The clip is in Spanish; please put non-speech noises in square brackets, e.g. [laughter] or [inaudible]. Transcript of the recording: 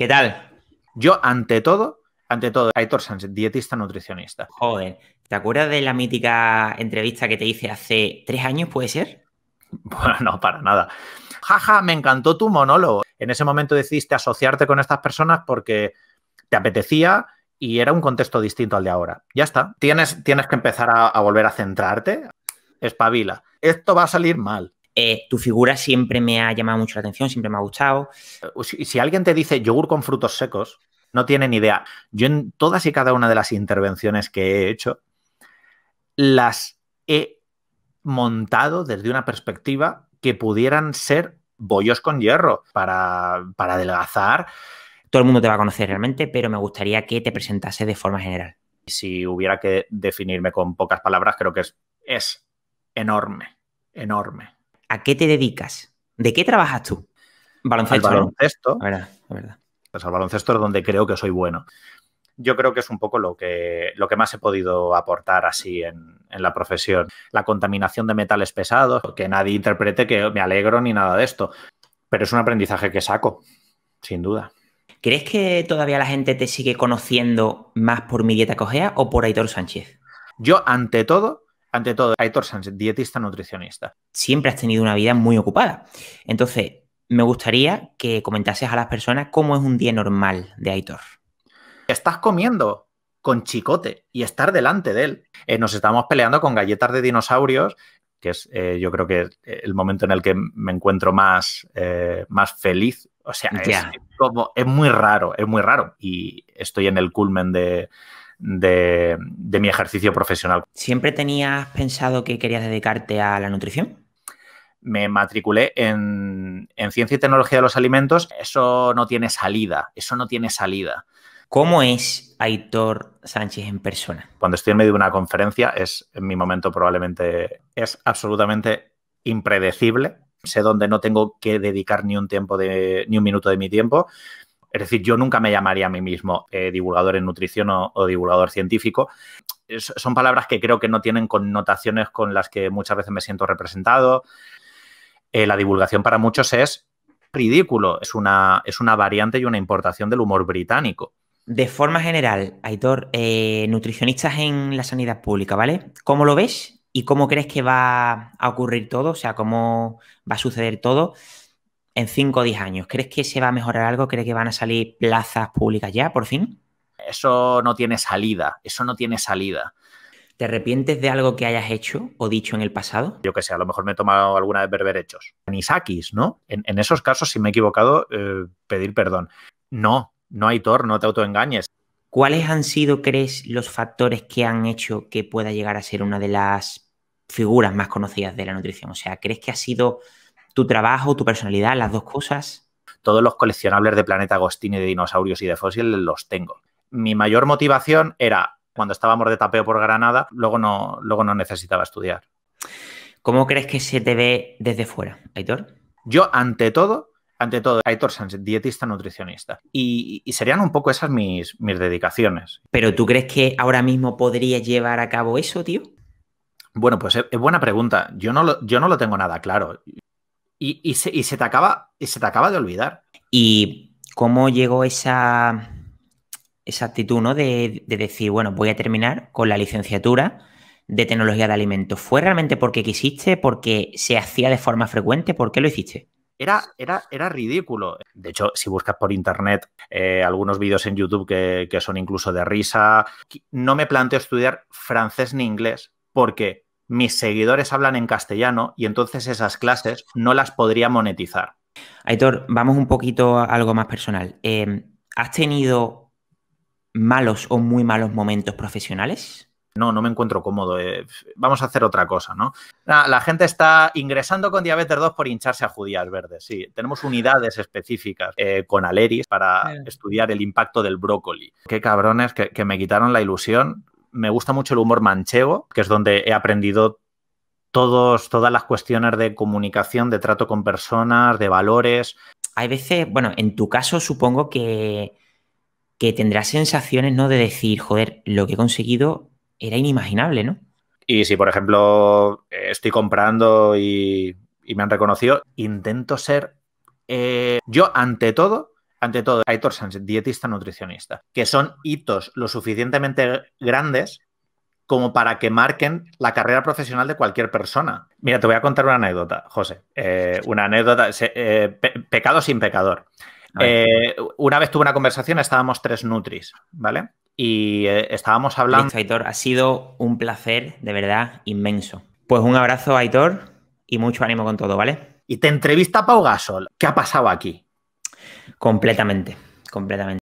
¿Qué tal? Yo, ante todo, ante todo, Aitor Sánchez, dietista nutricionista. Joder, ¿te acuerdas de la mítica entrevista que te hice hace tres años, puede ser? [laughs] Bueno, no, para nada. Jaja, me encantó tu monólogo. En ese momento decidiste asociarte con estas personas porque te apetecía y era un contexto distinto al de ahora. Ya está. Tienes, tienes que empezar a, a volver a centrarte. Espabila. Esto va a salir mal. Eh, tu figura siempre me ha llamado mucho la atención, siempre me ha gustado. Si, alguien te dice yogur con frutos secos, no tiene ni idea. Yo en todas y cada una de las intervenciones que he hecho, las he montado desde una perspectiva que pudieran ser bollos con hierro para, adelgazar. Todo el mundo te va a conocer realmente, pero me gustaría que te presentase de forma general. Si hubiera que definirme con pocas palabras, creo que es enorme, enorme. ¿a qué te dedicas? ¿De qué trabajas tú? Baloncesto. Al baloncesto. verdad, verdad. Pues al baloncesto es donde creo que soy bueno. Yo creo que es un poco lo que, lo que más he podido aportar así en, la profesión. La contaminación de metales pesados, que nadie interprete que me alegro ni nada de esto, pero es un aprendizaje que saco, sin duda. ¿Crees que todavía la gente te sigue conociendo más por mi dieta cogea o por Aitor Sánchez? Yo, ante todo, ante todo, Aitor Sánchez, dietista nutricionista. Siempre has tenido una vida muy ocupada. Entonces, me gustaría que comentases a las personas cómo es un día normal de Aitor. Estás comiendo con chicote y estar delante de él. Eh, nos estamos peleando con galletas de dinosaurios, que es eh, yo creo que eh, el momento en el que me encuentro más, más feliz. O sea, es muy raro, es muy raro. Y estoy en el culmen de, de, mi ejercicio profesional. ¿Siempre tenías pensado que querías dedicarte a la nutrición? me matriculé en, Ciencia y Tecnología de los Alimentos, eso no tiene salida, eso no tiene salida. ¿Cómo es Aitor Sánchez en persona? Cuando estoy en medio de una conferencia, es en mi momento probablemente, es absolutamente impredecible. Sé dónde no tengo que dedicar ni un tiempo ni un minuto de mi tiempo es decir, yo nunca me llamaría a mí mismo eh, divulgador en nutrición o, divulgador científico. son palabras que creo que no tienen connotaciones con las que muchas veces me siento representado. Eh, la divulgación para muchos es ridículo, es una, es una variante y una importación del humor británico. De forma general, Aitor, eh, nutricionistas en la sanidad pública, ¿vale? ¿Cómo lo ves y cómo crees que va a ocurrir todo? O sea, ¿cómo va a suceder todo? en 5 o 10 años, ¿crees que se va a mejorar algo? ¿Crees que van a salir plazas públicas ya, por fin? Eso no tiene salida, eso no tiene salida. ¿Te arrepientes de algo que hayas hecho o dicho en el pasado? Yo que sé, a lo mejor me he tomado alguna vez berberechos. Anisakis, ¿no? En, esos casos, si me he equivocado, eh, pedir perdón. No, no hay tor, no te autoengañes. ¿Cuáles han sido, crees, los factores que han hecho que pueda llegar a ser una de las figuras más conocidas de la nutrición? O sea, ¿crees que ha sido tu trabajo, tu personalidad, las dos cosas. Todos los coleccionables de Planeta Agostini, de dinosaurios y de fósiles los tengo. Mi mayor motivación era cuando estábamos de tapeo por Granada, luego no, luego no necesitaba estudiar. ¿Cómo crees que se te ve desde fuera, Aitor? Yo, ante todo, ante todo, Aitor Sánchez, dietista, nutricionista. Y, serían un poco esas mis, mis dedicaciones. ¿Pero tú crees que ahora mismo podría llevar a cabo eso, tío? Bueno, pues es, buena pregunta. Yo no, lo, yo no lo tengo nada claro y, se, te acaba, se te acaba de olvidar. ¿Y cómo llegó esa, esa actitud de, decir, bueno, voy a terminar con la licenciatura? de tecnología de alimentos? ¿Fue realmente porque quisiste? ¿Porque se hacía de forma frecuente? ¿Por qué lo hiciste? Era, era, era ridículo. De hecho, si buscas por internet eh, algunos vídeos en YouTube que, que, son incluso de risa, no me planteo estudiar francés ni inglés porque mis seguidores hablan en castellano y entonces esas clases no las podría monetizar. Aitor, vamos un poquito a algo más personal. Em, ¿Has tenido malos o muy malos momentos profesionales? No, no me encuentro cómodo. Eh, vamos a hacer otra cosa, ¿no? Ah, la, gente está ingresando con diabetes 2 por hincharse a judías verdes. Sí, tenemos unidades específicas eh, con Aleris para estudiar el impacto del brócoli. Qué cabrones que me quitaron la ilusión me gusta mucho el humor manchego, que es donde he aprendido todos, todas las cuestiones de comunicación, de trato con personas, de valores. Hay veces, bueno, en tu caso supongo que, tendrás sensaciones, ¿no? De decir, joder, lo que he conseguido era inimaginable, ¿no? Y si, por ejemplo, estoy comprando y, y me han reconocido, intento ser eh, yo, ante todo, ante todo, Aitor Sánchez, dietista nutricionista, que son hitos lo suficientemente grandes como para que marquen la carrera profesional de cualquier persona. Mira, te voy a contar una anécdota, José. Eh, una anécdota, eh, pecado sin pecador. Eh, una vez tuve una conversación, estábamos tres Nutris, ¿vale? Y estábamos hablando... Aitor, ha sido un placer, de verdad, inmenso. Pues un abrazo, Aitor, y mucho ánimo con todo, ¿vale? Y te entrevista Pau Gasol. ¿Qué ha pasado aquí? Completamente, completamente.